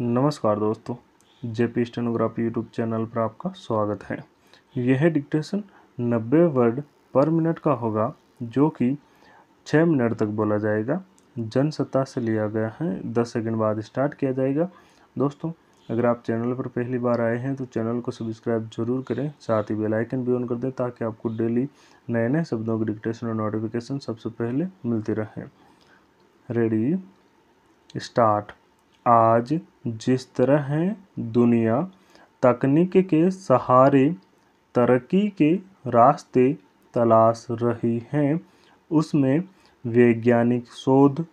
नमस्कार दोस्तों JP stenography YouTube channel पर आपका स्वागत है यह डिक्टेशन 90 वर्ड पर मिनट का होगा जो कि 6 मिनट तक बोला जाएगा जनसत्ता से लिया गया है 10 सेकंड बाद स्टार्ट किया जाएगा दोस्तों अगर आप चैनल पर पहली बार आए हैं तो चैनल को सब्सक्राइब जरूर करें साथ ही बेल आइकन भी ऑन कर दें ताकि आपको डेली नए नए शब्दों की डिक्टेशन और नोटिफिकेशन सबसे पहले मिलती रहें रेडी स्टार्ट आज जिस तरह है दुनिया तकनीक के सहारे तरक्की के रास्ते तलाश रही है उसमें वैज्ञानिक शोध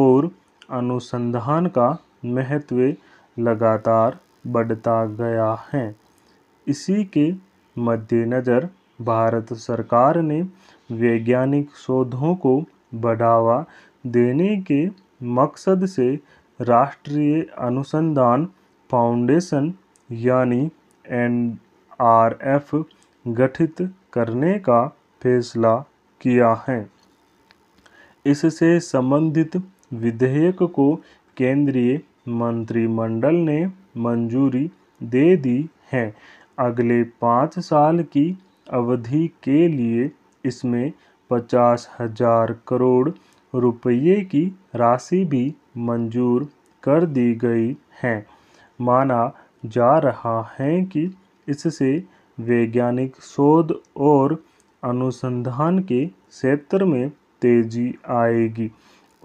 और अनुसंधान का महत्व लगातार बढ़ता गया है इसी के मद्देनज़र भारत सरकार ने वैज्ञानिक शोधों को बढ़ावा देने के मकसद से राष्ट्रीय अनुसंधान फाउंडेशन यानी एन आर एफ गठित करने का फैसला किया है इससे संबंधित विधेयक को केंद्रीय मंत्रिमंडल ने मंजूरी दे दी है अगले पाँच साल की अवधि के लिए इसमें पचास हजार करोड़ रुपये की राशि भी मंजूर कर दी गई हैं माना जा रहा है कि इससे वैज्ञानिक शोध और अनुसंधान के क्षेत्र में तेजी आएगी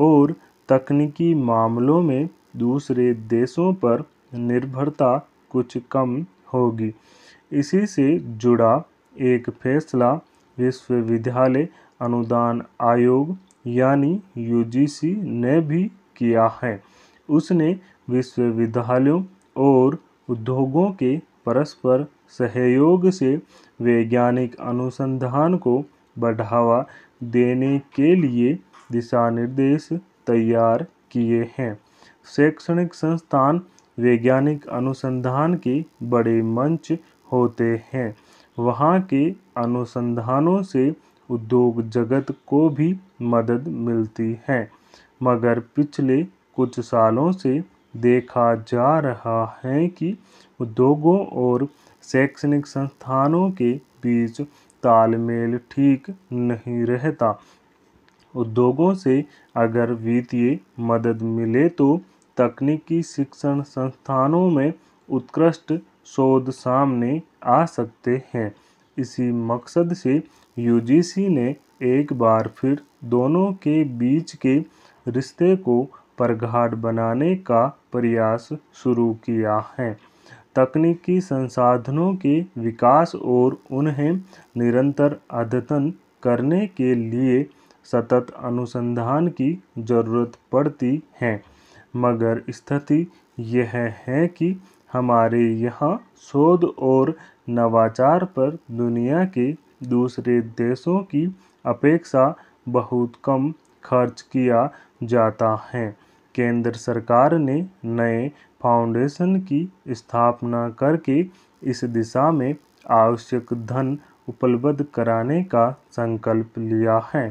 और तकनीकी मामलों में दूसरे देशों पर निर्भरता कुछ कम होगी इसी से जुड़ा एक फैसला विश्वविद्यालय अनुदान आयोग यानी यूजीसी ने भी किया है उसने विश्वविद्यालयों और उद्योगों के परस्पर सहयोग से वैज्ञानिक अनुसंधान को बढ़ावा देने के लिए दिशा निर्देश तैयार किए हैं शैक्षणिक संस्थान वैज्ञानिक अनुसंधान के बड़े मंच होते हैं वहाँ के अनुसंधानों से उद्योग जगत को भी मदद मिलती है मगर पिछले कुछ सालों से देखा जा रहा है कि उद्योगों और शैक्षणिक संस्थानों के बीच तालमेल ठीक नहीं रहता उद्योगों से अगर वित्तीय मदद मिले तो तकनीकी शिक्षण संस्थानों में उत्कृष्ट शोध सामने आ सकते हैं इसी मकसद से यूजीसी ने एक बार फिर दोनों के बीच के रिश्ते को प्रघाट बनाने का प्रयास शुरू किया है तकनीकी संसाधनों के विकास और उन्हें निरंतर अद्यतन करने के लिए सतत अनुसंधान की जरूरत पड़ती है मगर स्थिति यह है कि हमारे यहाँ शोध और नवाचार पर दुनिया के दूसरे देशों की अपेक्षा बहुत कम खर्च किया जाता है केंद्र सरकार ने नए फाउंडेशन की स्थापना करके इस दिशा में आवश्यक धन उपलब्ध कराने का संकल्प लिया है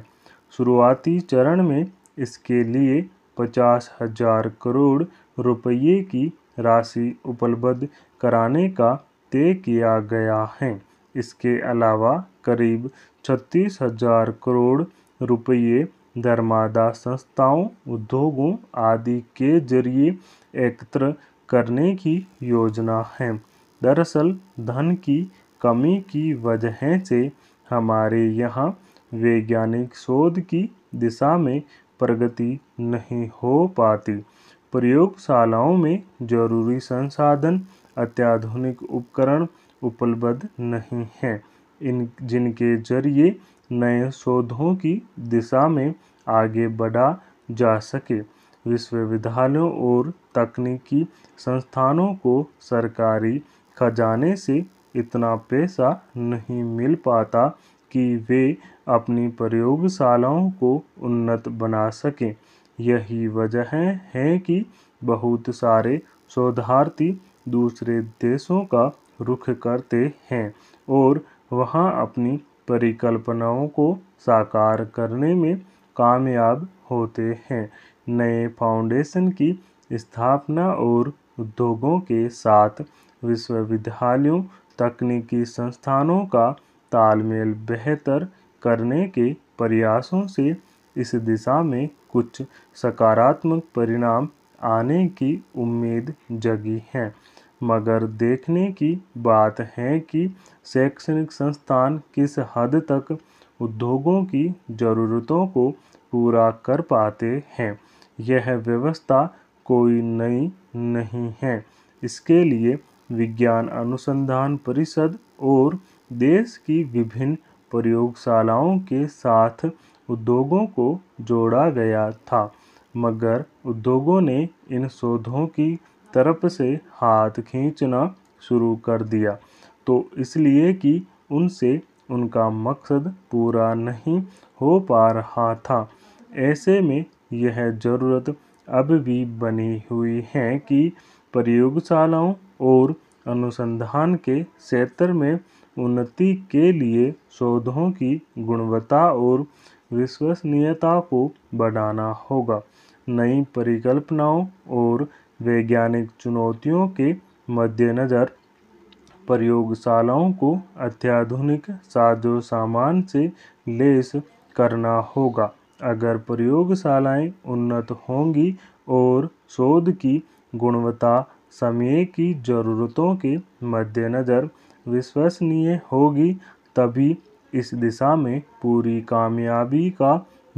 शुरुआती चरण में इसके लिए पचास हजार करोड़ रुपये की राशि उपलब्ध कराने का तय किया गया है इसके अलावा करीब छत्तीस हजार करोड़ रुपये धर्मादा संस्थाओं उद्योगों आदि के जरिए एकत्र करने की योजना है दरअसल धन की कमी की वजह से हमारे यहाँ वैज्ञानिक शोध की दिशा में प्रगति नहीं हो पाती प्रयोगशालाओं में जरूरी संसाधन अत्याधुनिक उपकरण उपलब्ध नहीं हैं इन जिनके जरिए नए शोधों की दिशा में आगे बढ़ा जा सके विश्वविद्यालयों और तकनीकी संस्थानों को सरकारी खजाने से इतना पैसा नहीं मिल पाता कि वे अपनी प्रयोगशालाओं को उन्नत बना सकें यही वजह है कि बहुत सारे शोधार्थी दूसरे देशों का रुख करते हैं और वहाँ अपनी परिकल्पनाओं को साकार करने में कामयाब होते हैं नए फाउंडेशन की स्थापना और उद्योगों के साथ विश्वविद्यालयों तकनीकी संस्थानों का तालमेल बेहतर करने के प्रयासों से इस दिशा में कुछ सकारात्मक परिणाम आने की उम्मीद जगी है मगर देखने की बात है कि शैक्षणिक संस्थान किस हद तक उद्योगों की ज़रूरतों को पूरा कर पाते हैं यह व्यवस्था कोई नई नहीं है इसके लिए विज्ञान अनुसंधान परिषद और देश की विभिन्न प्रयोगशालाओं के साथ उद्योगों को जोड़ा गया था मगर उद्योगों ने इन शोधों की तरफ से हाथ खींचना शुरू कर दिया तो इसलिए कि उनसे उनका मकसद पूरा नहीं हो पा रहा था ऐसे में यह ज़रूरत अब भी बनी हुई है कि प्रयोगशालाओं और अनुसंधान के क्षेत्र में उन्नति के लिए शोधों की गुणवत्ता और विश्वसनीयता को बढ़ाना होगा नई परिकल्पनाओं और वैज्ञानिक चुनौतियों के मद्देनज़र प्रयोगशालाओं को अत्याधुनिक साजो सामान से लेस करना होगा अगर प्रयोगशालाएं उन्नत होंगी और शोध की गुणवत्ता समय की ज़रूरतों के मद्देनज़र विश्वसनीय होगी तभी इस दिशा में पूरी कामयाबी का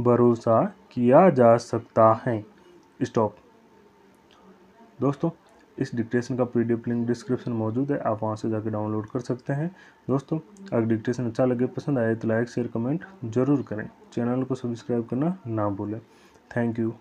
भरोसा किया जा सकता है स्टॉप दोस्तों इस डिक्टेशन का पीडीएफ लिंक डिस्क्रिप्शन मौजूद है आप वहाँ से जाकर डाउनलोड कर सकते हैं दोस्तों अगर डिक्टेशन अच्छा लगे पसंद आए तो लाइक शेयर कमेंट जरूर करें चैनल को सब्सक्राइब करना ना भूलें थैंक यू